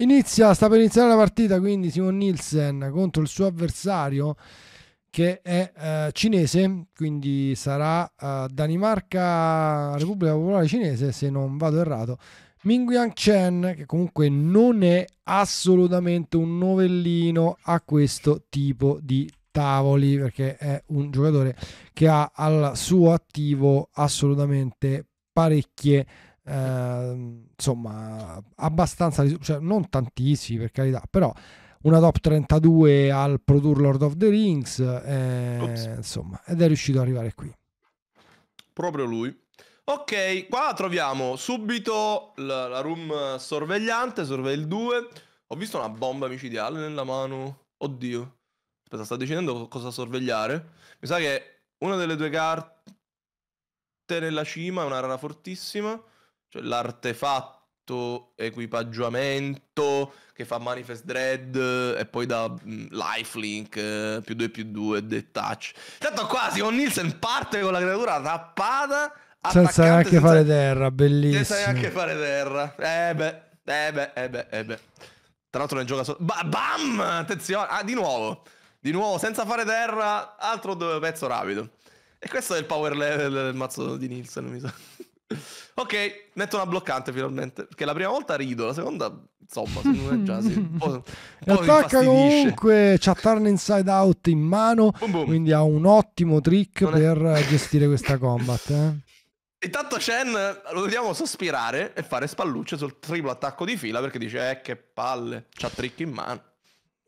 Inizia, sta per iniziare la partita quindi Simon Nielsen contro il suo avversario che è eh, cinese, quindi sarà eh, Danimarca, Repubblica Popolare Cinese se non vado errato. Mingyang Chen che comunque non è assolutamente un novellino a questo tipo di tavoli perché è un giocatore che ha al suo attivo assolutamente parecchie Ehm, insomma, abbastanza, cioè, non tantissimi per carità, però una top 32 al Pro Tour Lord of the Rings, eh, insomma, ed è riuscito ad arrivare qui. Proprio lui. Ok, qua troviamo subito la, la room sorvegliante, sorveil 2. Ho visto una bomba micidiale nella mano. Oddio. Aspetta, sta decidendo cosa sorvegliare. Mi sa che una delle due carte nella cima è una rara fortissima. Cioè l'artefatto equipaggiamento che fa manifest dread e poi da mm, lifelink eh, più 2 più 2 detach. Tanto quasi con Nielsen parte con la creatura tappata senza neanche senza... fare terra, bellissimo. Senza neanche fare terra. Eh beh, eh beh, eh beh, eh beh. Tra l'altro ne gioca solo... Ba- bam! Attenzione! Ah, di nuovo! Di nuovo, senza fare terra, altro pezzo rapido. E questo è il power level del mazzo di Nielsen, mi sa. Ok, metto una bloccante finalmente. Perché la prima volta rido, la seconda, insomma, secondo me già si. Sì, po- attacca comunque, c'ha Turn Inside Out in mano. Boom, boom. Quindi ha un ottimo trick non per gestire questa combat. Eh. Intanto Chen lo vediamo sospirare e fare spallucce sul triplo attacco di fila perché dice eh che palle, c'ha trick in mano.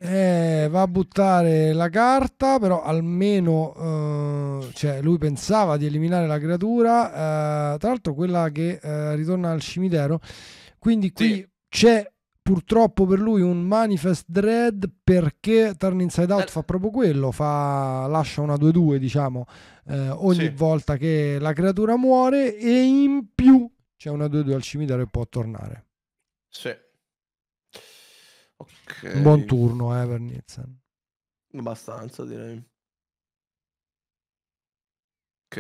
Eh, va a buttare la carta, però almeno eh, cioè, lui pensava di eliminare la creatura, eh, tra l'altro quella che eh, ritorna al cimitero, quindi qui sì. c'è purtroppo per lui un manifest dread perché Turn Inside Out fa proprio quello, fa, lascia una 2-2 diciamo eh, ogni sì. volta che la creatura muore e in più c'è una 2-2 al cimitero e può tornare. Sì, Okay. Un buon turno eh, per Nielsen. Abbastanza direi. Ok.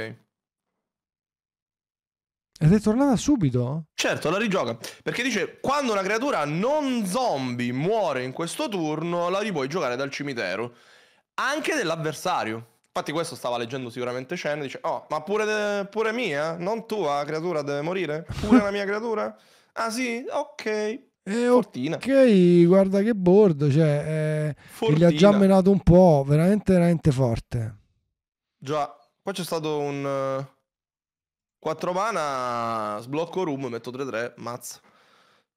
Ed è tornata subito? Certo, la rigioca. Perché dice, quando una creatura non zombie muore in questo turno, la ripuoi giocare dal cimitero. Anche dell'avversario. Infatti questo stava leggendo sicuramente Chen, dice, oh, ma pure, de- pure mia? Eh? Non tua ah, creatura deve morire? Pure la mia creatura? Ah sì? Ok, eh, Fortina. Ok, guarda che bordo, cioè, eh, li ha già menato un po', veramente, veramente forte. Già, poi c'è stato un... 4 eh, mana, sblocco room, metto 3-3, mazza.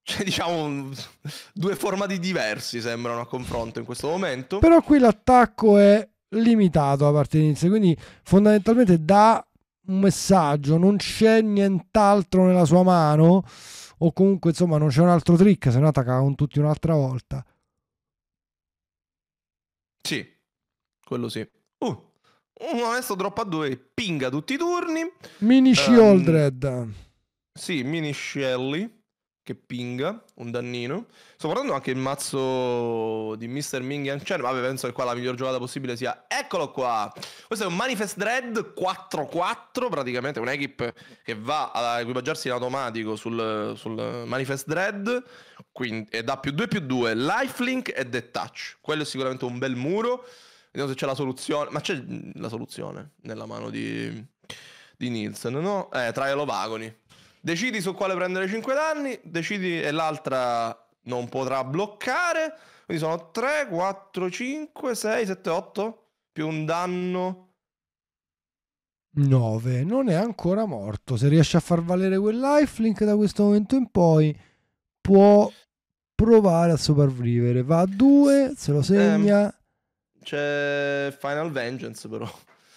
Cioè, diciamo, due formati diversi sembrano a confronto in questo momento. Però qui l'attacco è limitato a parte inizio, quindi fondamentalmente dà un messaggio, non c'è nient'altro nella sua mano o comunque insomma non c'è un altro trick, se no attacca tutti un'altra volta. Sì, quello sì. Uh, adesso droppa due pinga tutti i turni. Mini um, Shieldred. Ehm, sì, mini Shelly che pinga, un dannino. Sto guardando anche il mazzo di Mr. Ming Yang Chen. Vabbè, penso che qua la miglior giocata possibile sia... Eccolo qua! Questo è un Manifest Dread 4-4, praticamente un'equip che va ad equipaggiarsi in automatico sul, sul Manifest Dread. Quindi, e dà più 2 più 2, lifelink e detach. Quello è sicuramente un bel muro. Vediamo se c'è la soluzione. Ma c'è la soluzione nella mano di, di Nielsen, no? Eh, Trial of Agony decidi su quale prendere 5 danni, decidi e l'altra non potrà bloccare. Quindi sono 3, 4, 5, 6, 7, 8 più un danno. 9. Non è ancora morto. Se riesce a far valere quel lifelink da questo momento in poi, può provare a sopravvivere. Va a 2, se lo ehm, segna. Ehm, c'è Final Vengeance però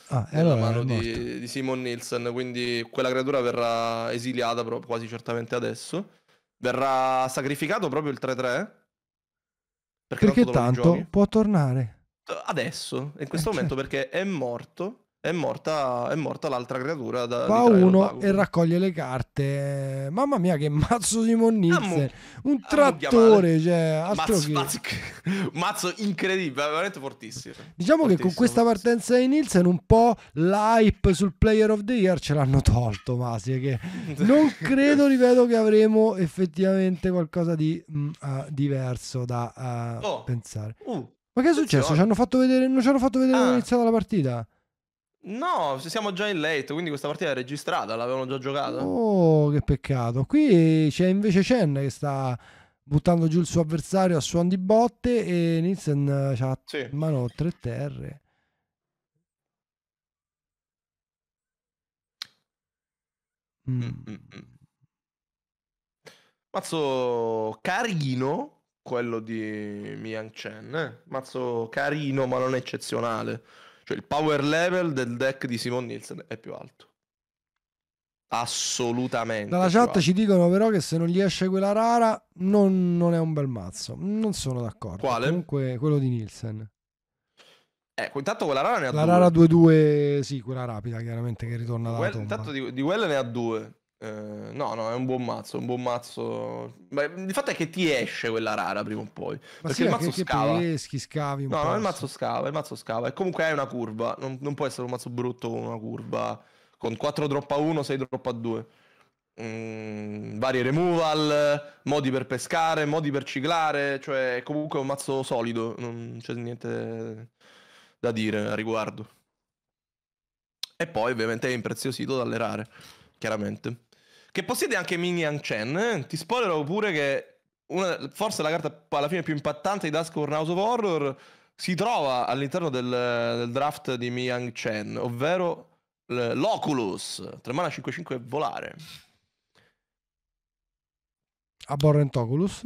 ah, nella allora mano di, di, Simon Nielsen, quindi quella creatura verrà esiliata proprio, quasi certamente adesso. Verrà sacrificato proprio il 3-3. Perché, perché tanto, tanto può tornare. Adesso, in questo eh, momento, certo. perché è morto è morta, è morta l'altra creatura. Da, Va uno e raccoglie le carte. Mamma mia, che mazzo di monnizze! Un trattore, cioè, mazzo, mazzo, mazzo, incredibile, veramente fortissimo. Diciamo fortissimo, che con questa partenza di Nielsen, un po' l'hype sul player of the year ce l'hanno tolto. Masi, che non credo, ripeto, che avremo effettivamente qualcosa di mh, mm, eh, uh, diverso da uh, oh. pensare. Uh, ma che è successo? Ci hanno fatto vedere, non ci hanno fatto vedere ah. iniziata la partita? No, siamo già in late, quindi questa partita è registrata, l'avevano già giocata. Oh, che peccato. Qui c'è invece Chen che sta buttando giù il suo avversario a suon di botte e Nielsen ha sì. in mano tre terre. Mm. Mm, mm, mm. Mazzo carino, quello di Miang Chen. Eh. Mazzo carino, ma non eccezionale. Cioè il power level del deck di Simon Nielsen è più alto. Assolutamente. Dalla chat ci dicono però che se non gli esce quella rara non, non è un bel mazzo. Non sono d'accordo. Quale? Comunque quello di Nielsen. eh, intanto quella rara ne ha la due. La rara 2-2, sì, quella rapida chiaramente che ritorna dalla Quell- tomba. Intanto di, di quella ne ha due. Eh, no, no, è un buon mazzo, un buon mazzo. Beh, il fatto è che ti esce quella rara prima o poi. Ma perché sì, il mazzo che, scava. peschi, scavi un no, no, il mazzo scava, il mazzo scava. E comunque hai una curva. Non, non, può essere un mazzo brutto con una curva. Con 4 drop a 1, 6 drop a 2. Mm, vari removal, modi per pescare, modi per ciclare. Cioè, comunque è un mazzo solido. Non c'è niente da dire a riguardo. E poi, ovviamente, è impreziosito dalle rare. Chiaramente che possiede anche Minian Chen. Ti spoilerò pure che una, forse la carta alla fine più impattante di Duskborn House of Horror si trova all'interno del, del draft di Minian Chen, ovvero l'Oculus, 3 mana 5-5 volare. Abhorrent Oculus?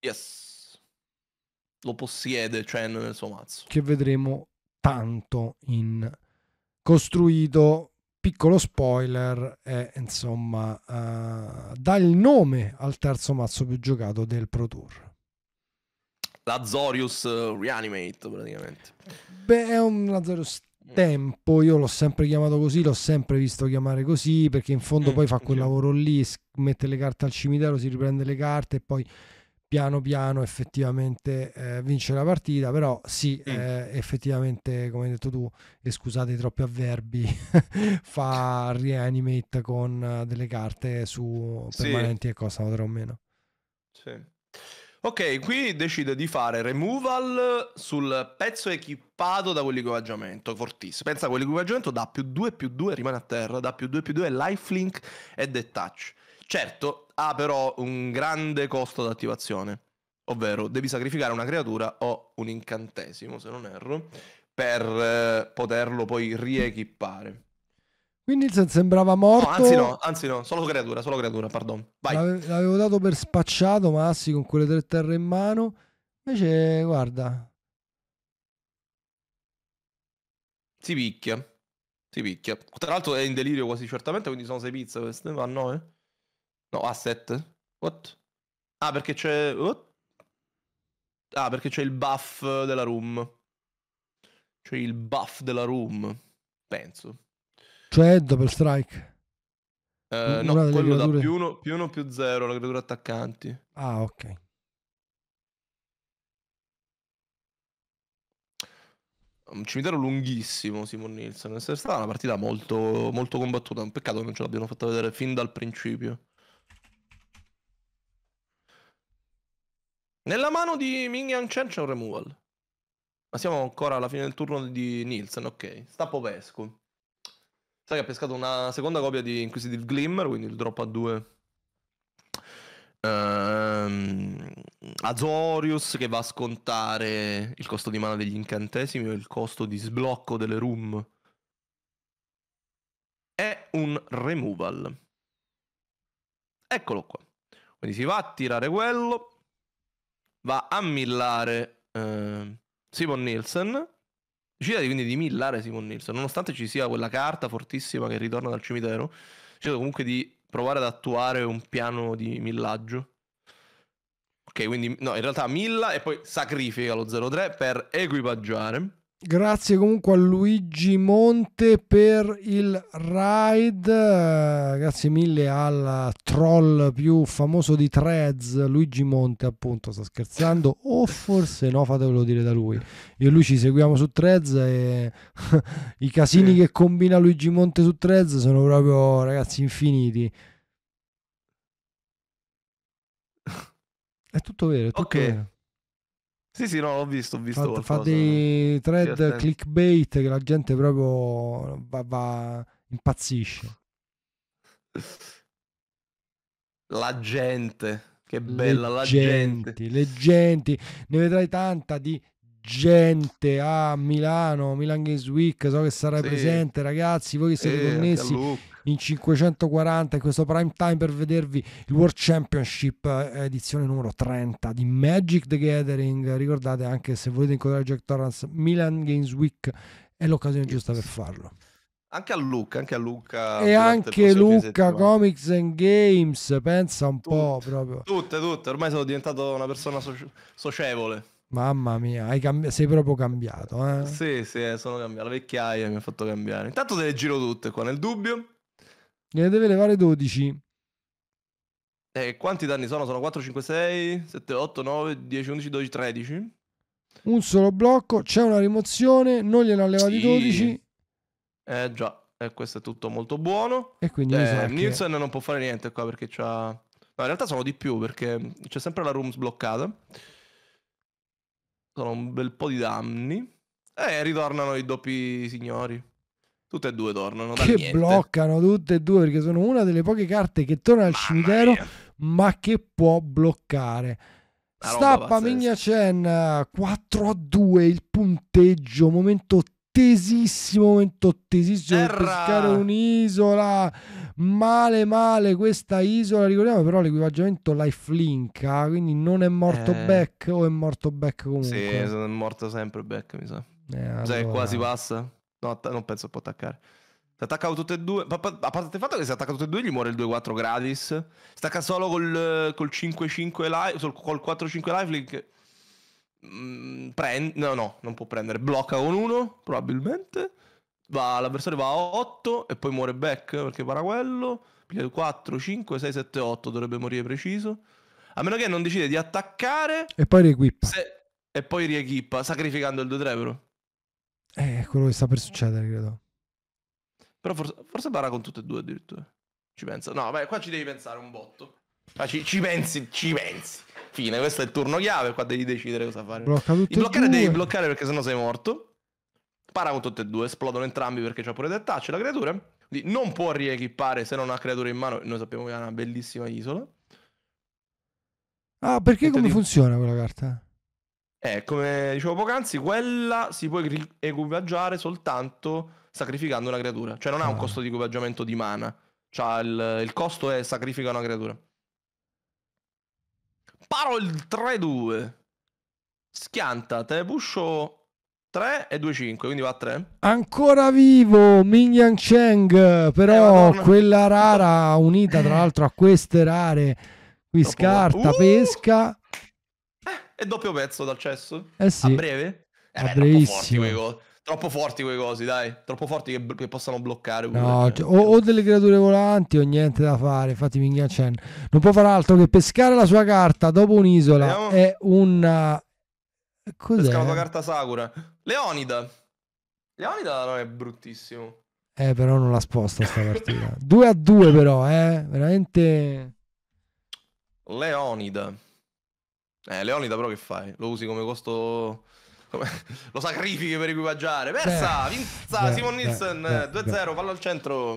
Yes. Lo possiede Chen nel suo mazzo. Che vedremo tanto in costruito piccolo spoiler è insomma uh, dà il nome al terzo mazzo più giocato del Pro Tour l'Azorius eh, Reanimate praticamente beh è un Azorius mm. tempo io l'ho sempre chiamato così l'ho sempre visto chiamare così perché in fondo mm, poi fa quel lavoro lì mette le carte al cimitero si riprende le carte e poi piano piano effettivamente eh, vince la partita, però sì, mm. eh, effettivamente come hai detto tu, e scusate i troppi avverbi, fa reanimate con eh, delle carte su permanenti sì. che costano 3 o meno. Sì. Ok, qui decide di fare removal sul pezzo equipato da quell'equipaggiamento, fortissimo. Pensa a quell'equipaggiamento da più 2 più 2 rimane a terra, da più 2 più 2 lifelink e detach. Certo, ha però un grande costo d'attivazione, ovvero devi sacrificare una creatura o un incantesimo, se non erro, per eh, poterlo poi riequippare. Quindi Nilsen sembrava morto. No, anzi, no, anzi, no, solo creatura, solo creatura, pardon. Vai. L'ave- l'avevo dato per spacciato, Massi con quelle tre terre in mano. Invece, guarda. Si picchia. Si picchia. Tra l'altro è in delirio quasi certamente, quindi sono sei pizze queste, ma no, eh. No, asset? What? Ah, perché c'è... What? Ah, perché c'è il buff della room. C'è il buff della room, penso. Cioè Double Strike? Eh, no, quello creature... da più 1 più 1 più 0, la creatura attaccanti. Ah, ok. Un cimitero lunghissimo, Simon Nielsen. È stata una partita molto, molto combattuta. Un peccato che non ce l'abbiano fatta vedere fin dal principio. Nella mano di Mingyang Chen c'è un removal. Ma siamo ancora alla fine del turno di Nielsen, ok. Sta Popescu. Sai che ha pescato una seconda copia di Inquisitive Glimmer, quindi il drop a due. Um, Azorius che va a scontare il costo di mana degli incantesimi e il costo di sblocco delle room. È un removal. Eccolo qua. Quindi si va a tirare quello va a millare eh, Simon Nielsen. Decide quindi di millare Simon Nielsen, nonostante ci sia quella carta fortissima che ritorna dal cimitero, decide comunque di provare ad attuare un piano di millaggio. Ok, quindi no, in realtà milla e poi sacrifica lo 0-3 per equipaggiare. Grazie comunque a Luigi Monte per il ride, grazie mille al troll più famoso di Threads, Luigi Monte appunto, sta scherzando o forse no, fatevelo dire da lui. Io e lui ci seguiamo su Threads e i casini che combina Luigi Monte su Threads sono proprio ragazzi infiniti. È tutto vero, è tutto okay. vero. Sì, sì, no, l'ho visto, ho visto fa, fa dei thread clickbait che la gente proprio va, va, impazzisce. La gente, che bella leggenti, la gente. Le genti, ne vedrai tanta di gente a Milano, Milan Games Week, so che sarai sì. presente ragazzi, voi che siete eh, connessi in 540 in questo prime time per vedervi il World Championship eh, edizione numero 30 di Magic the Gathering, ricordate anche se volete incontrare Jack Torrance, Milan Games Week è l'occasione giusta per farlo. Anche a Luca, anche a Luca. E anche Luca Comics and Games, pensa un tutte, po' proprio. Tutte, tutte, ormai sono diventato una persona socievole. Mamma mia, cambi- sei proprio cambiato. Eh? Sì, sì, eh, sono cambiato. La vecchiaia mi ha fatto cambiare. Intanto te le giro tutte qua, nel dubbio. Ne deve levare 12. E eh, quanti danni sono? Sono 4, 5, 6, 7, 8, 9, 10, 11, 12, 13. Un solo blocco, c'è una rimozione, non gliene ha levati sì. 12. Eh già, e eh, questo è tutto molto buono. E quindi eh, so Nielsen che... non può fare niente qua perché c'ha... No, in realtà sono di più perché c'è sempre la room sbloccata. Sono un bel po' di danni. E eh, ritornano i doppi signori. Tutte e due tornano. che niente. bloccano tutte e due perché sono una delle poche carte che torna al Mamma cimitero mia. ma che può bloccare. Stappa Migna Chen 4 a 2 il punteggio, momento tesissimo ventottesimo per pescare un'isola. Male, male questa isola. Ricordiamo però l'equipaggiamento lifelinka, ah, quindi non è morto eh. back o è morto back comunque? Sì, è morto sempre back, mi sa. Eh, cioè, allora. Cioè, quasi passa. No, non penso può attaccare. Si attaccano tutte e due. A parte il fatto che si attaccano tutte e due, gli muore il 2-4 gratis. Si attacca solo col, col 5-5 live. Col 4-5 lifelink Mm, prend- no, no, non può prendere. Blocca con 1, probabilmente. Va, l'avversario va a 8 e poi muore back perché paraguello. Piglia 4, 5, 6, 7, 8 dovrebbe morire preciso. A meno che non decide di attaccare. E poi riequipa. Se- e poi riequippa, sacrificando il 2-3, però. Eh, è quello che sta per succedere, credo. Però forse, forse bara con tutte e due addirittura. Ci pensa. No, beh, qua ci devi pensare un botto. Ma ah, ci, ci pensi, ci pensi. Fine, questo è il turno chiave, qua devi decidere cosa fare. Blocca tutti il bloccare devi bloccare perché sennò sei morto. Spara con tutte e due, esplodono entrambi perché c'ha pure del touch la creatura. Quindi non può riequippare se non ha creatura in mano. Noi sappiamo che è una bellissima isola. Ah, perché Senta come di... funziona quella carta? Eh, come dicevo poc'anzi, quella si può equipaggiare soltanto sacrificando una creatura. Cioè non ah. ha un ah. costo di equipaggiamento di mana. Cioè il, il costo è sacrifica una creatura. Paro il 3-2. Schianta, te ne puscio 3 e 2-5, quindi va a 3. Ancora vivo Mingyang Cheng, però eh, quella rara unita tra l'altro a queste rare. Qui Troppo scarta, uh! pesca. Eh, è doppio pezzo dal cesso. Eh sì. A breve? Eh, a beh, brevissimo. Troppo forti quei cosi, dai. Troppo forti che, che possano bloccare. No, cioè, o, o, delle creature volanti o niente da fare. Infatti, minchia Chen non può far altro che pescare la sua carta dopo un'isola. È un. Cos'è? Eh, Pesca la tua carta Sakura. Leonida. Leonida non è bruttissimo. Eh, però non la sposta sta partita. 2 a 2, però, eh. Veramente. Leonida. Eh, Leonida, però, che fai? Lo usi come costo lo sacrifichi per equipaggiare. Persa, beh, Vinza, Simon Nielsen, 2-0, palla al centro.